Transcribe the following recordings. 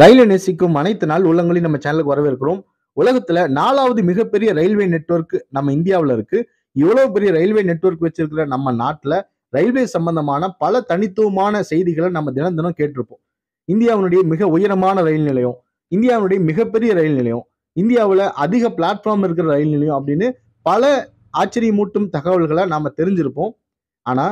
ரயிலை நேசிக்கும் அனைத்து நாள் உள்ளங்களையும் நம்ம சேனலுக்கு வரவேற்கிறோம் உலகத்துல நாலாவது மிகப்பெரிய ரயில்வே நெட்ஒர்க் நம்ம இந்தியாவில் இருக்கு இவ்வளவு பெரிய ரயில்வே நெட்ஒர்க் வச்சிருக்கிற நம்ம நாட்டுல ரயில்வே சம்பந்தமான பல தனித்துவமான செய்திகளை நம்ம தினம் தினம் கேட்டிருப்போம் இந்தியாவினுடைய மிக உயரமான ரயில் நிலையம் இந்தியாவினுடைய மிகப்பெரிய ரயில் நிலையம் இந்தியாவில் அதிக பிளாட்ஃபார்ம் இருக்கிற ரயில் நிலையம் அப்படின்னு பல ஆச்சரியமூட்டும் தகவல்களை நாம தெரிஞ்சிருப்போம் ஆனா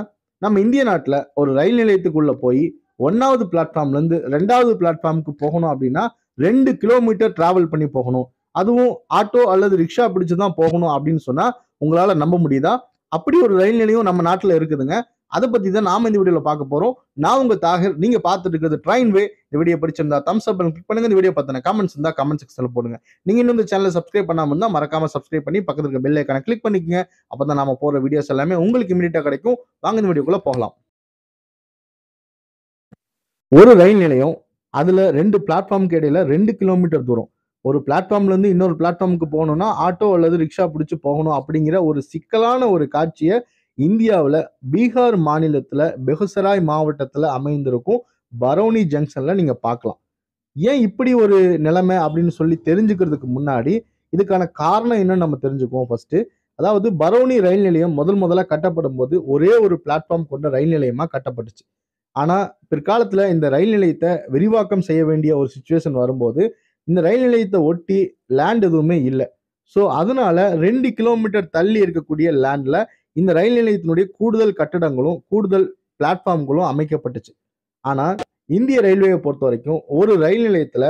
நம்ம இந்திய நாட்டில் ஒரு ரயில் நிலையத்துக்குள்ள போய் ஒன்றாவது பிளாட்ஃபார்ம்லேருந்து ரெண்டாவது பிளாட்ஃபார்முக்கு போகணும் அப்படின்னா ரெண்டு கிலோமீட்டர் ட்ராவல் பண்ணி போகணும் அதுவும் ஆட்டோ அல்லது ரிக்ஷா பிடிச்சு தான் போகணும் அப்படின்னு சொன்னால் உங்களால் நம்ப முடியுதா அப்படி ஒரு ரயில் நிலையம் நம்ம நாட்டில் இருக்குதுங்க அதை பற்றி தான் நாம் இந்த வீடியோவில் பார்க்க போகிறோம் நான் உங்கள் தாகர் நீங்கள் பார்த்துட்டு இருக்கிறது ட்ரெயின்வே இந்த வீடியோ பிடிச்சிருந்தா தம்ஸ் அப் கிளிக் பண்ணுங்கள் இந்த வீடியோ பார்த்தின கமெண்ட்ஸ் இருந்தால் கமெண்ட் செக்ஷனில் போடுங்க நீங்கள் இன்னும் இந்த சேனலை சப்ஸ்கிரைப் பண்ணாமல் இருந்தால் மறக்காமல் சப்ஸ்கிரைப் பண்ணி பக்கத்துக்கு பெல்லைக்கான கிளிக் பண்ணிக்கங்க அப்போ தான் நம்ம போகிற வீடியோஸ் எல்லாமே உங்களுக்கு இமீடியட்டாக கிடைக்கும் வாங்க இந்த வீடியோக்குள்ளே போகலாம் ஒரு ரயில் நிலையம் அதில் ரெண்டு பிளாட்ஃபார்முக்கு இடையில ரெண்டு கிலோமீட்டர் தூரம் ஒரு இருந்து இன்னொரு பிளாட்ஃபார்முக்கு போகணும்னா ஆட்டோ அல்லது ரிக்ஷா பிடிச்சி போகணும் அப்படிங்கிற ஒரு சிக்கலான ஒரு காட்சியை இந்தியாவில் பீகார் மாநிலத்தில் பெகுசராய் மாவட்டத்தில் அமைந்திருக்கும் பரௌனி ஜங்ஷன்ல நீங்கள் பார்க்கலாம் ஏன் இப்படி ஒரு நிலைமை அப்படின்னு சொல்லி தெரிஞ்சுக்கிறதுக்கு முன்னாடி இதுக்கான காரணம் என்னன்னு நம்ம தெரிஞ்சுக்குவோம் ஃபர்ஸ்ட்டு அதாவது பரௌனி ரயில் நிலையம் முதல் முதலாக கட்டப்படும் போது ஒரே ஒரு பிளாட்ஃபார்ம் கொண்ட ரயில் நிலையமாக கட்டப்பட்டுச்சு ஆனால் பிற்காலத்தில் இந்த ரயில் நிலையத்தை விரிவாக்கம் செய்ய வேண்டிய ஒரு சுச்சுவேஷன் வரும்போது இந்த ரயில் நிலையத்தை ஒட்டி லேண்ட் எதுவுமே இல்லை ஸோ அதனால ரெண்டு கிலோமீட்டர் தள்ளி இருக்கக்கூடிய லேண்டில் இந்த ரயில் நிலையத்தினுடைய கூடுதல் கட்டடங்களும் கூடுதல் பிளாட்ஃபார்ம்களும் அமைக்கப்பட்டுச்சு ஆனால் இந்திய ரயில்வேயை பொறுத்த வரைக்கும் ஒரு ரயில் நிலையத்தில்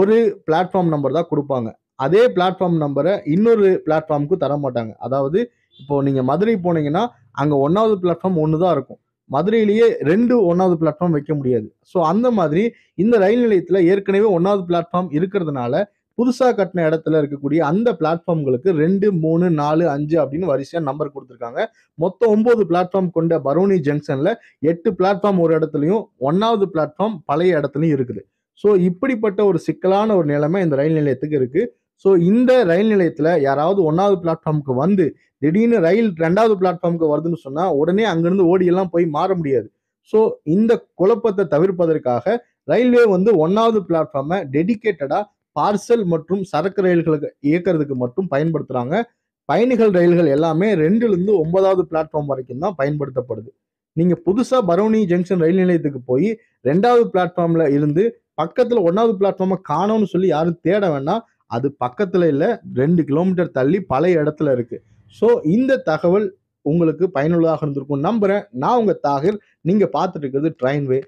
ஒரு பிளாட்ஃபார்ம் நம்பர் தான் கொடுப்பாங்க அதே பிளாட்ஃபார்ம் நம்பரை இன்னொரு பிளாட்ஃபார்முக்கு தர மாட்டாங்க அதாவது இப்போ நீங்கள் மதுரை போனீங்கன்னா அங்கே ஒன்றாவது பிளாட்ஃபார்ம் ஒன்று தான் இருக்கும் மதுரையிலேயே ரெண்டு ஒன்றாவது பிளாட்ஃபார்ம் வைக்க முடியாது ஸோ அந்த மாதிரி இந்த ரயில் நிலையத்தில் ஏற்கனவே ஒன்றாவது பிளாட்ஃபார்ம் இருக்கிறதுனால புதுசாக கட்டின இடத்துல இருக்கக்கூடிய அந்த பிளாட்ஃபார்ம்களுக்கு ரெண்டு மூணு நாலு அஞ்சு அப்படின்னு வரிசையாக நம்பர் கொடுத்துருக்காங்க மொத்தம் ஒம்பது பிளாட்ஃபார்ம் கொண்ட பரோனி ஜங்ஷனில் எட்டு பிளாட்ஃபார்ம் ஒரு இடத்துலையும் ஒன்றாவது பிளாட்ஃபார்ம் பழைய இடத்துலையும் இருக்குது ஸோ இப்படிப்பட்ட ஒரு சிக்கலான ஒரு நிலைமை இந்த ரயில் நிலையத்துக்கு இருக்குது ஸோ இந்த ரயில் நிலையத்தில் யாராவது ஒன்றாவது பிளாட்ஃபார்முக்கு வந்து திடீர்னு ரயில் ரெண்டாவது பிளாட்ஃபார்முக்கு வருதுன்னு சொன்னால் உடனே அங்கேருந்து ஓடியெல்லாம் போய் மாற முடியாது ஸோ இந்த குழப்பத்தை தவிர்ப்பதற்காக ரயில்வே வந்து ஒன்றாவது பிளாட்ஃபார்மை டெடிக்கேட்டடாக பார்சல் மற்றும் சரக்கு ரயில்களுக்கு இயக்கிறதுக்கு மட்டும் பயன்படுத்துகிறாங்க பயணிகள் ரயில்கள் எல்லாமே ரெண்டுலேருந்து ஒன்பதாவது பிளாட்ஃபார்ம் வரைக்கும் தான் பயன்படுத்தப்படுது நீங்கள் புதுசாக பரோனி ஜங்ஷன் ரயில் நிலையத்துக்கு போய் ரெண்டாவது பிளாட்ஃபார்மில் இருந்து பக்கத்தில் ஒன்றாவது பிளாட்ஃபார்மை காணோன்னு சொல்லி யாரும் தேட வேண்டாம் அது பக்கத்தில் இல்லை ரெண்டு கிலோமீட்டர் தள்ளி பழைய இடத்துல இருக்குது ஸோ இந்த தகவல் உங்களுக்கு பயனுள்ளதாக இருந்திருக்கும் நம்புகிறேன் நான் உங்கள் தாகிர் நீங்கள் பார்த்துட்டு இருக்கிறது ட்ரெயின்வே